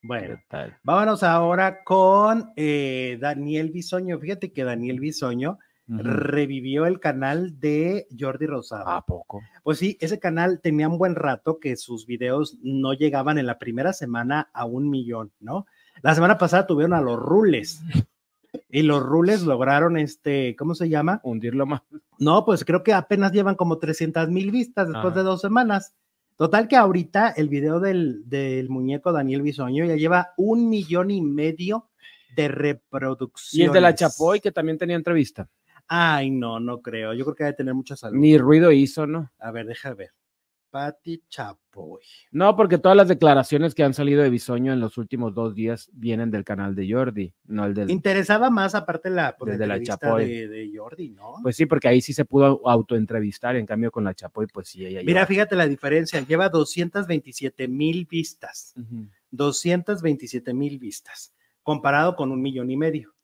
Bueno, vámonos ahora con eh, Daniel Bisoño. Fíjate que Daniel Bisoño revivió el canal de Jordi Rosado. ¿A poco? Pues sí, ese canal tenía un buen rato que sus videos no llegaban en la primera semana a un millón, ¿no? La semana pasada tuvieron a los rules. Y los rules lograron este, ¿cómo se llama? Hundirlo más. No, pues creo que apenas llevan como 300 mil vistas después de dos semanas. Total que ahorita el video del, muñeco Daniel Bisoño ya lleva un millón y medio de reproducciones. Y el de la Chapoy que también tenía entrevista. Ay, no, no creo. Yo creo que debe tener mucha salud. Ni ruido hizo, ¿no? A ver, deja ver. Patti Chapoy. No, porque todas las declaraciones que han salido de Bisoño en los últimos dos días vienen del canal de Jordi, no el del. Interesaba más, aparte, la, pues, la Chapoy. De, Jordi, ¿no? Pues sí, porque ahí sí se pudo autoentrevistar, en cambio con la Chapoy, pues sí, ella. Mira, fíjate la diferencia, lleva 227 mil vistas. 227 mil vistas, comparado con un millón y medio.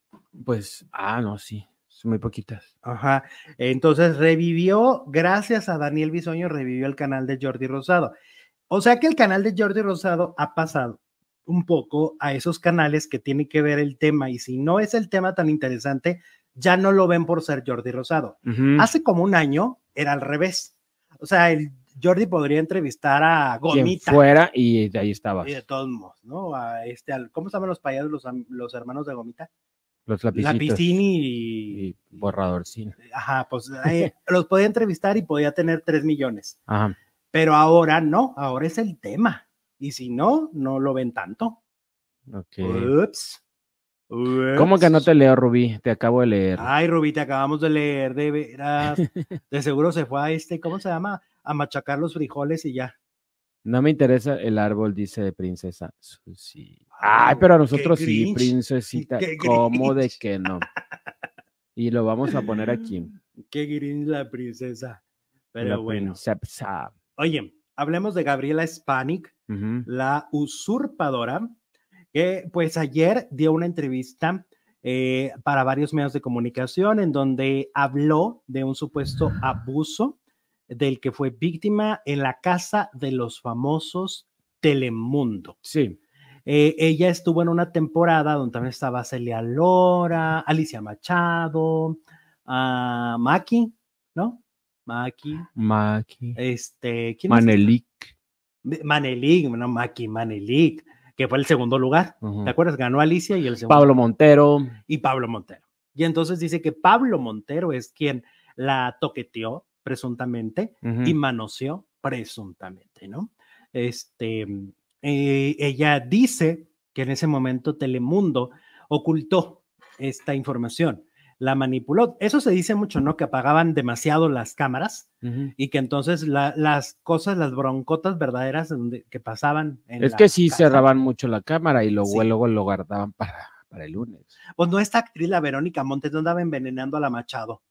Pues, ah, no, sí muy poquitas. Ajá. Entonces revivió, gracias a Daniel Bisoño, revivió el canal de Jordi Rosado. O sea que el canal de Jordi Rosado ha pasado un poco a esos canales que tienen que ver el tema y si no es el tema tan interesante, ya no lo ven por ser Jordi Rosado. Hace como un año era al revés. O sea, el Jordi podría entrevistar a Gomita. fuera y de ahí estaba. de todos modos, ¿no? este, ¿Cómo estaban los payados, los hermanos de Gomita? Los lapicitos. y, y borrador, Ajá, pues eh, los podía entrevistar y podía tener tres millones. Ajá. Pero ahora no, ahora es el tema. Y si no, no lo ven tanto. Ok. ¿Cómo que no te leo, Rubí? Te acabo de leer. Ay, Rubí, te acabamos de leer, de veras. De seguro se fue a este, ¿cómo se llama? A machacar los frijoles y ya. No me interesa el árbol, dice Princesa sí Ay, pero a nosotros sí, Princesita. ¿Cómo de que no? Y lo vamos a poner aquí. Mm, qué gris la princesa. Pero bueno. Oye, hablemos de Gabriela Spanik, la usurpadora, que pues ayer dio una entrevista eh, para varios medios de comunicación en donde habló de un supuesto abuso del que fue víctima en la casa de los famosos Telemundo. Sí. Eh, ella estuvo en una temporada donde también estaba Celia Lora, Alicia Machado, ah, Maki, ¿no? Maki. Maki. Este, ¿quién Manelik. Es? Manelik, no Maki, Manelik, que fue el segundo lugar. ¿Te acuerdas? Ganó Alicia y el segundo. Pablo Montero. Y Pablo Montero. Y entonces dice que Pablo Montero es quien la toqueteó, presuntamente, y manoseó presuntamente, ¿no? Este, mm, eh, ella dice que en ese momento Telemundo ocultó esta información, la manipuló. Eso se dice mucho, ¿no? Que apagaban demasiado las cámaras y que entonces las cosas, las broncotas verdaderas que pasaban. En es que sí cerraban mucho la cámara y luego, lo guardaban para, para el lunes. Pues no, esta actriz, la Verónica Montes, no andaba envenenando a la Machado.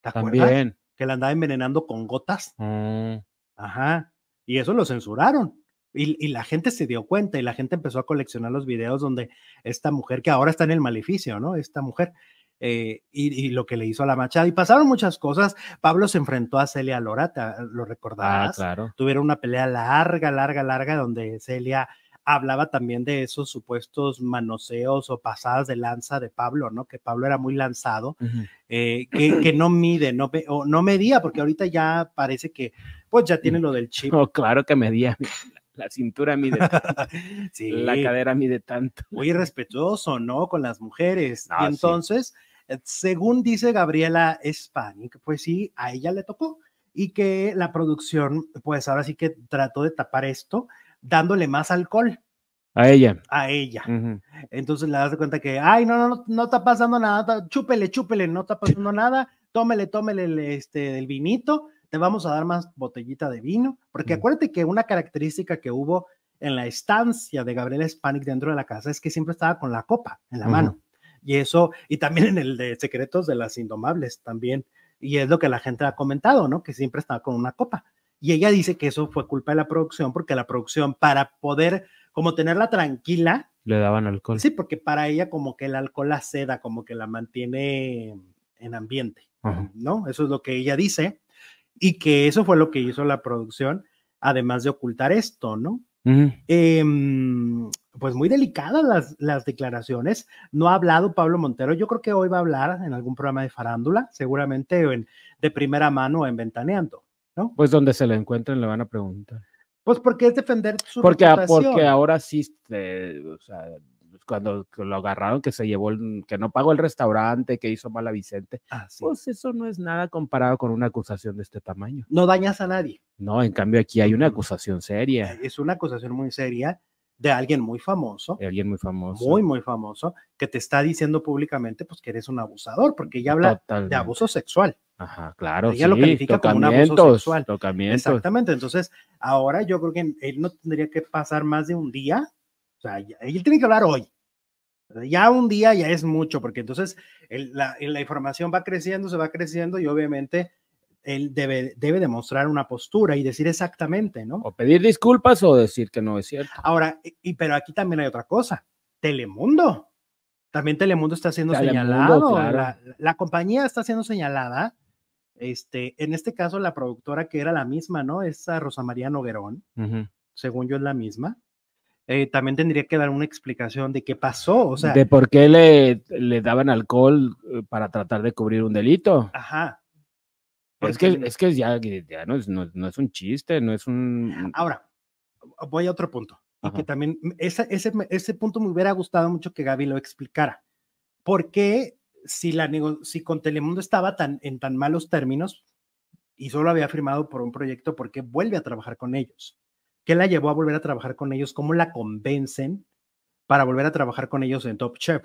¿Te acuerdas? También que la andaba envenenando con gotas. Mm. Ajá. Y eso lo censuraron. Y, la gente se dio cuenta y la gente empezó a coleccionar los videos donde esta mujer, que ahora está en el maleficio, ¿no? Esta mujer, eh, y, lo que le hizo a la Machada. Y pasaron muchas cosas. Pablo se enfrentó a Celia Lorata, lo recordabas? Ah, claro. Tuvieron una pelea larga, larga, larga, donde Celia hablaba también de esos supuestos manoseos o pasadas de lanza de Pablo, ¿no? Que Pablo era muy lanzado, eh, que, no mide, no, o no medía, porque ahorita ya parece que, pues ya tiene lo del chip. Oh, claro que medía. La cintura mide tanto. La cadera mide tanto. Muy respetuoso, ¿no? Con las mujeres. Ah, entonces, eh, según dice Gabriela que pues sí, a ella le tocó. Y que la producción, pues ahora sí que trató de tapar esto dándole más alcohol. A ella. A ella. Entonces le das cuenta que, ay, no, no, no, no está pasando nada, chúpele, chúpele, no está pasando nada, tómele, tómele el, este, el vinito, te vamos a dar más botellita de vino, porque acuérdate que una característica que hubo en la estancia de Gabriel Spanik dentro de la casa es que siempre estaba con la copa en la mano. Y eso, y también en el de Secretos de las Indomables también. Y es lo que la gente ha comentado, ¿no? Que siempre estaba con una copa. Y ella dice que eso fue culpa de la producción, porque la producción, para poder como tenerla tranquila, le daban alcohol. Sí, porque para ella como que el alcohol la seda, como que la mantiene en ambiente, ¿no? Eso es lo que ella dice. Y que eso fue lo que hizo la producción, además de ocultar esto, ¿no? Em, pues muy delicadas las, declaraciones. No ha hablado Pablo Montero. Yo creo que hoy va a hablar en algún programa de farándula, seguramente en, de primera mano en Ventaneando. Pues donde se le encuentren le van a preguntar. Pues porque es defender su porque, Porque ahora sí, este, cuando lo agarraron, que se llevó, que no pagó el restaurante, que hizo mal a Vicente. Pues eso no es nada comparado con una acusación de este tamaño. No dañas a nadie. No, en cambio aquí hay una acusación seria. Es una acusación muy seria de alguien muy famoso. alguien muy famoso. Muy, muy famoso, que te está diciendo públicamente pues que eres un abusador, porque ella habla de abuso sexual. Ajá, claro. Ella lo califica como un abuso sexual. Exactamente. Entonces, ahora yo creo que él no tendría que pasar más de un día. O sea, él tiene que hablar hoy. Ya un día ya es mucho, porque entonces la, información va creciendo, se va creciendo y obviamente él debe, debe demostrar una postura y decir exactamente, ¿no? O pedir disculpas o decir que no es cierto. Ahora, y, pero aquí también hay otra cosa. Telemundo. También Telemundo está siendo señalado. La, compañía está siendo señalada. Este, en este caso, la productora que era la misma, ¿no? Esa Rosa María Noguerón, según yo es la misma. Eh, también tendría que dar una explicación de qué pasó, o sea. De por qué le, le daban alcohol eh, para tratar de cubrir un delito. Ajá, es que, ya, no, es, un chiste, no es un... Ahora, voy a otro punto. Y que también, mm, ese, punto me hubiera gustado mucho que Gaby lo explicara. ¿Por qué si, la, si con Telemundo estaba tan, en tan malos términos y solo había firmado por un proyecto, por qué vuelve a trabajar con ellos? ¿Qué la llevó a volver a trabajar con ellos? ¿Cómo la convencen para volver a trabajar con ellos en Top Chef?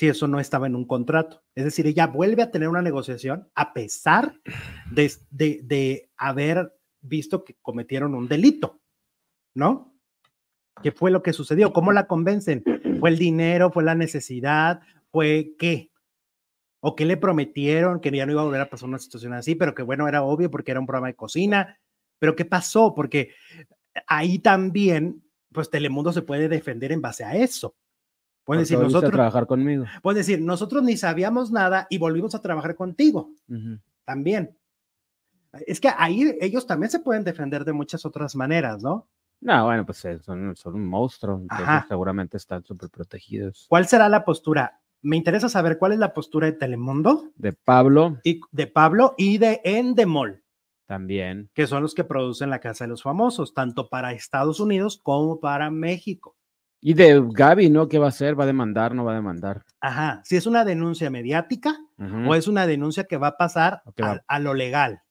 si eso no estaba en un contrato. Es decir, ella vuelve a tener una negociación a pesar de, haber visto que cometieron un delito, ¿no? ¿Qué fue lo que sucedió? ¿Cómo la convencen? ¿Fue el dinero? ¿Fue la necesidad? ¿Fue qué? ¿O qué le prometieron? Que ya no iba a volver a pasar una situación así, pero que bueno, era obvio porque era un programa de cocina. ¿Pero qué pasó? Porque ahí también, pues Telemundo se puede defender en base a eso. Pueden decir, nosotros. trabajar conmigo. decir, nosotros ni sabíamos nada y volvimos a trabajar contigo. También. Es que ahí ellos también se pueden defender de muchas otras maneras, ¿no? No, bueno, pues eh, son, un monstruo, seguramente están súper protegidos. ¿Cuál será la postura? Me interesa saber cuál es la postura de Telemundo. De Pablo. Y de Pablo y de Endemol. También. Que son los que producen la Casa de los Famosos, tanto para Estados Unidos como para México. Y de Gaby, ¿no? ¿Qué va a hacer? ¿Va a demandar? ¿No va a demandar? Ajá, si es una denuncia mediática o es una denuncia que va a pasar a, lo legal,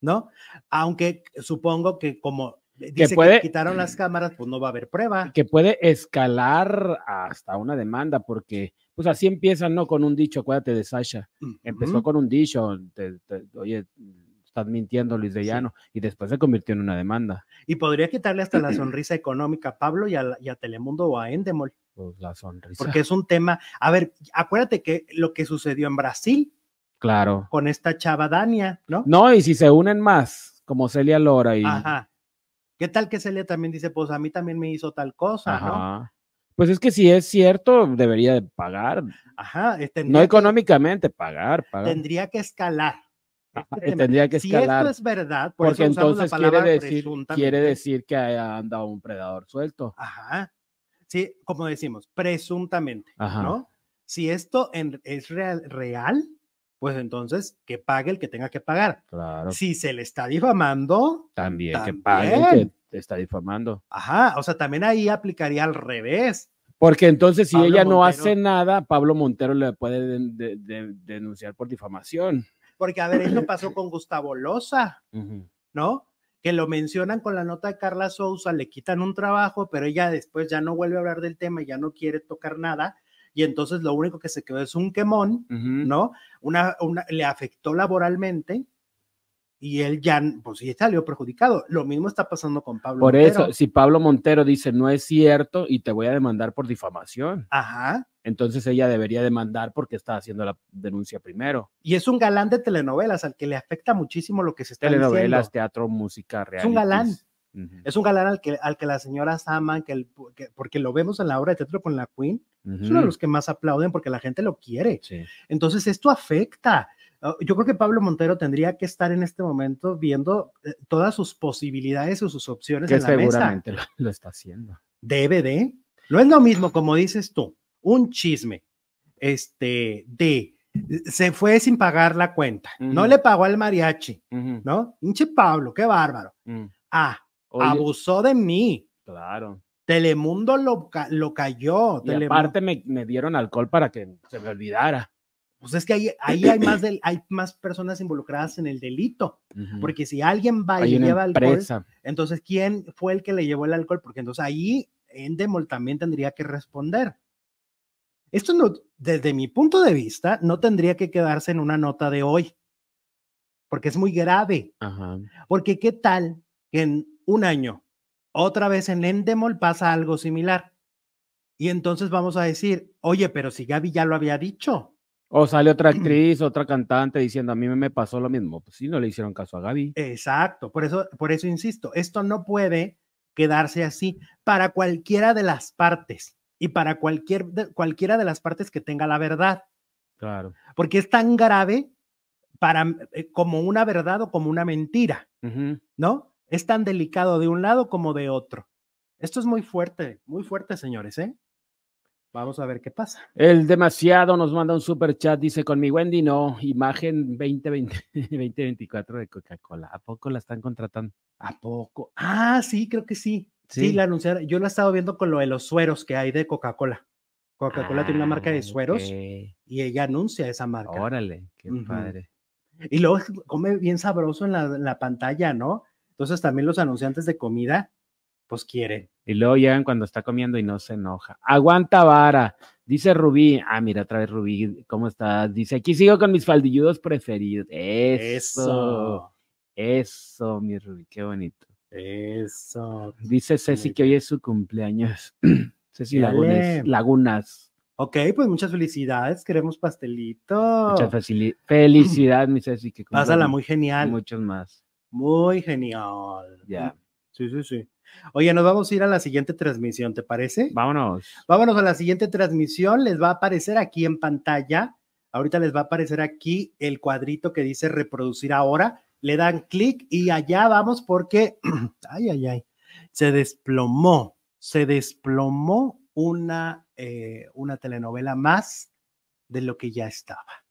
¿no? Aunque supongo que como dice que, quitaron las cámaras, pues no va a haber prueba. Que puede escalar hasta una demanda porque pues así empiezan, ¿no? Con un dicho, acuérdate de Sasha. Empezó con un dicho, oye, estás mintiendo, Luis de Llano, y después se convirtió en una demanda. Y podría quitarle hasta la sonrisa económica a Pablo y a, Telemundo o a Endemol. Pues la sonrisa. Porque es un tema, a ver, acuérdate que lo que sucedió en Brasil. Claro. Con esta chava Dania, ¿no? No, y si se unen más, como Celia Lora y... Ajá. ¿Qué tal que Celia también dice, pues a mí también me hizo tal cosa, Ajá. Pues es que si es cierto, debería de pagar. Ajá. Eh, no económicamente, pagar. Tendría que escalar. Tendría que Si esto es verdad, porque entonces quiere decir, quiere decir que haya andado un predador suelto. Ajá. Sí, como decimos, presuntamente, ¿no? Si esto es real, real, pues entonces que pague el que tenga que pagar. Claro. Si se le está difamando, también, que pague el que está difamando. Ajá, o sea, también ahí aplicaría al revés. Porque entonces si ella no hace nada, Pablo Montero le puede denunciar por difamación porque a ver, eso pasó con Gustavo Loza, ¿no? Que lo mencionan con la nota de Carla Sousa, le quitan un trabajo, pero ella después ya no vuelve a hablar del tema, ya no quiere tocar nada, y entonces lo único que se quedó es un quemón, ¿no? Una, le afectó laboralmente, y él ya, pues sí, salió perjudicado. Lo mismo está pasando con Pablo Por eso, si Pablo Montero dice no es cierto y te voy a demandar por difamación. Ajá entonces ella debería demandar porque está haciendo la denuncia primero. Y es un galán de telenovelas al que le afecta muchísimo lo que se está haciendo. Telenovelas, teatro, música, real. Es un galán. Es un galán al que, al que las señoras aman, que, porque lo vemos en la obra de teatro con la Queen, es uno de los que más aplauden porque la gente lo quiere. Entonces esto afecta. Ah, yo creo que Pablo Montero tendría que estar en este momento viendo eh, todas sus posibilidades o sus opciones. en la mesa. Lo, lo está haciendo. Debe de. No es lo mismo, como dices tú, un chisme, este, de se fue sin pagar la cuenta, no le pagó al mariachi, ¿no? Hinche Pablo, qué bárbaro. Mm. Ah, abusó de mí. Claro. Telemundo lo, cayó. Y Telemundo. aparte me, dieron alcohol para que se me olvidara. Pues es que ahí, ahí hay, más del, hay más personas involucradas en el delito, porque si alguien va y lleva alcohol, entonces ¿quién fue el que le llevó el alcohol? Porque entonces ahí Endemol también tendría que responder. Esto no, desde mi punto de vista, no tendría que quedarse en una nota de hoy, porque es muy grave. Porque qué tal que en un año, otra vez en Endemol pasa algo similar. Y entonces vamos a decir, oye, pero si Gaby ya lo había dicho. O sale otra actriz, otra cantante diciendo, a mí me pasó lo mismo. Pues sí, no le hicieron caso a Gaby. Exacto, por eso, por eso insisto, esto no puede quedarse así para cualquiera de las partes y para cualquier, cualquiera de las partes que tenga la verdad. Claro. Porque es tan grave para, eh, como una verdad o como una mentira, ¿no? Es tan delicado de un lado como de otro. Esto es muy fuerte, muy fuerte, señores, ¿eh? Vamos a ver qué pasa. El demasiado nos manda un super chat, dice con mi Wendy, no, imagen 2024 de Coca-Cola. ¿A poco la están contratando? ¿A poco? Ah, sí, creo que sí. Sí, la anunciaron. Yo la he estado viendo con lo de los sueros que hay de Coca-Cola. Coca-Cola tiene una marca de ah, sueros y ella anuncia esa marca. Órale, qué padre. Y luego come bien sabroso en la, pantalla, ¿no? Entonces también los anunciantes de comida, pues quieren. Y luego llegan cuando está comiendo y no se enoja. Aguanta vara, dice Rubí. Ah, mira, otra vez Rubí, ¿cómo estás? Dice, aquí sigo con mis faldilludos preferidos. Eso. Eso, eso mi Rubí, qué bonito. Eso. Dice Ceci que hoy es su cumpleaños. Ceci Lagunas. Ok, pues muchas felicidades. Queremos pastelito. Muchas felicidades, mi Ceci. Que Pásala muy genial. Muchos más. Muy genial. Ya. Sí, sí, sí. Oye, nos vamos a ir a la siguiente transmisión, ¿te parece? Vámonos. Vámonos a la siguiente transmisión. Les va a aparecer aquí en pantalla. Ahorita les va a aparecer aquí el cuadrito que dice reproducir ahora le dan clic y allá vamos porque, ay, ay, ay, se desplomó, se desplomó una, eh, una telenovela más de lo que ya estaba.